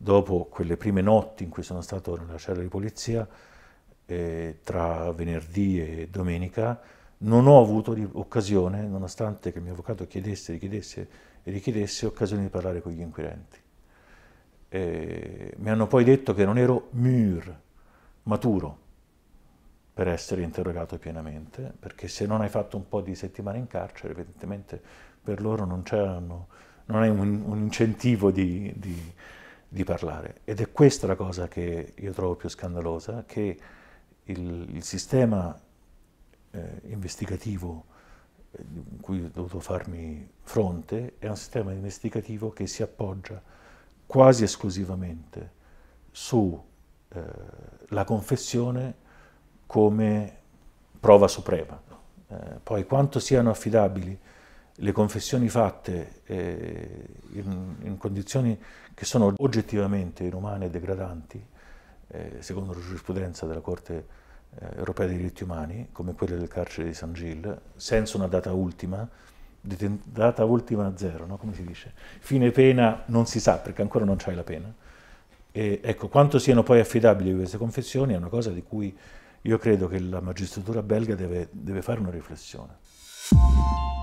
dopo quelle prime notti in cui sono stato nella cella di polizia, eh, tra venerdì e domenica, non ho avuto occasione, nonostante che il mio avvocato chiedesse, richiedesse e richiedesse, occasione di parlare con gli inquirenti. Eh, mi hanno poi detto che non ero mûr, maturo, per essere interrogato pienamente, perché se non hai fatto un po' di settimane in carcere, evidentemente per loro non, non è un, un, incentivo di, di di parlare. Ed è questa la cosa che io trovo più scandalosa, che il, il sistema eh, investigativo eh, in cui ho dovuto farmi fronte è un sistema investigativo che si appoggia quasi esclusivamente sulla eh, confessione come prova suprema. Eh, poi quanto siano affidabili le confessioni fatte eh, in, in, condizioni che sono oggettivamente inumane e degradanti, eh, secondo la giurisprudenza della Corte eh, europea dei diritti umani, come quelle del carcere di San Gil, senza una data ultima, data ultima zero, no? come si dice, fine pena non si sa perché ancora non c'hai la pena. E, ecco, quanto siano poi affidabili queste confessioni è una cosa di cui io credo che la magistratura belga deve, deve fare una riflessione.